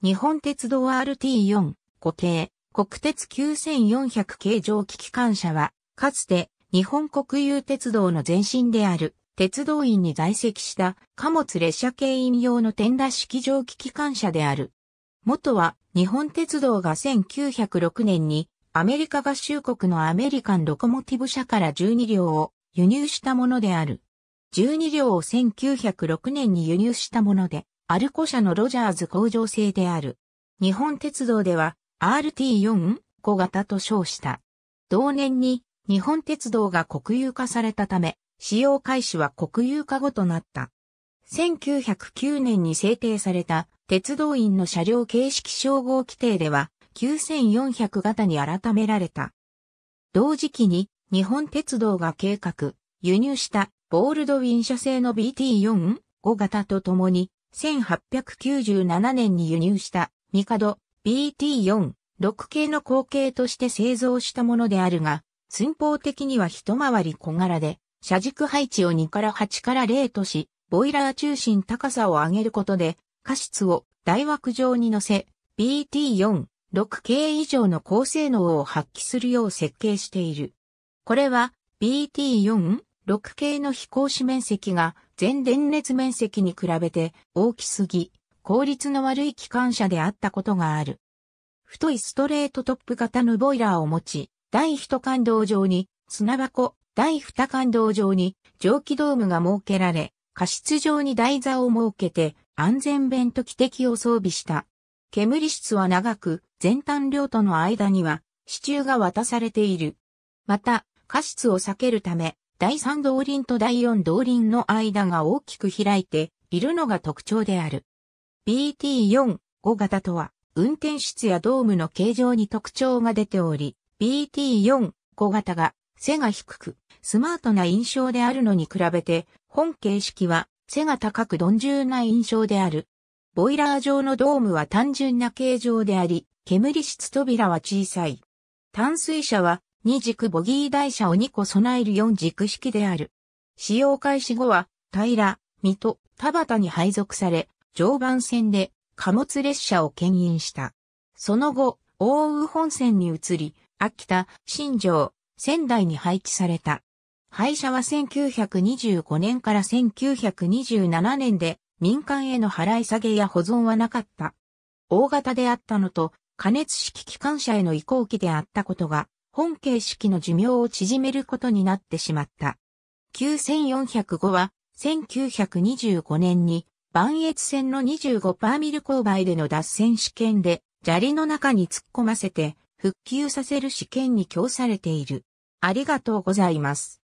日本鉄道 RT4、固定、国鉄9400系蒸気機関車は、かつて日本国有鉄道の前身である鉄道員に在籍した貨物列車系員用の転打式蒸気機関車である。元は日本鉄道が1906年にアメリカ合衆国のアメリカンロコモティブ社から12両を輸入したものである。12両を1906年に輸入したもので、アルコ社のロジャーズ工場製である。日本鉄道では RT4 小型と称した。同年に日本鉄道が国有化されたため、使用開始は国有化後となった。1909年に制定された鉄道員の車両形式称号規定では9400型に改められた。同時期に日本鉄道が計画、輸入したボールドウィン社製の BT4 5型と共に1897年に輸入した、ミカド BT4、6系の後継として製造したものであるが、寸法的には一回り小柄で、車軸配置を2から8から0とし、ボイラー中心高さを上げることで、過失を大枠上に乗せ、BT4、6系以上の高性能を発揮するよう設計している。これは BT4、6系の飛行士面積が全電熱面積に比べて大きすぎ、効率の悪い機関車であったことがある。太いストレートトップ型のボイラーを持ち、第一感動上に砂箱、第二感動上に蒸気ドームが設けられ、過失上に台座を設けて安全弁と汽笛を装備した。煙室は長く、全単量との間には支柱が渡されている。また、過失を避けるため、第3動輪と第4動輪の間が大きく開いているのが特徴である。BT4-5 型とは、運転室やドームの形状に特徴が出ており、BT4-5 型が背が低く、スマートな印象であるのに比べて、本形式は背が高く鈍重な印象である。ボイラー状のドームは単純な形状であり、煙室扉は小さい。淡水車は2軸ボギー台車を2個備える4軸式である。使用開始後は、平、水戸、田畑に配属され、常磐線で貨物列車を牽引した。その後、大宇本線に移り、秋田、新庄、仙台に配置された。廃車は1925年から1927年で民間への払い下げや保存はなかった。大型であったのと、加熱式機関車への移行期であったことが本形式の寿命を縮めることになってしまった。9405は、1925年に、万越線の25パーミル勾配での脱線試験で、砂利の中に突っ込ませて、復旧させる試験に供されている。ありがとうございます。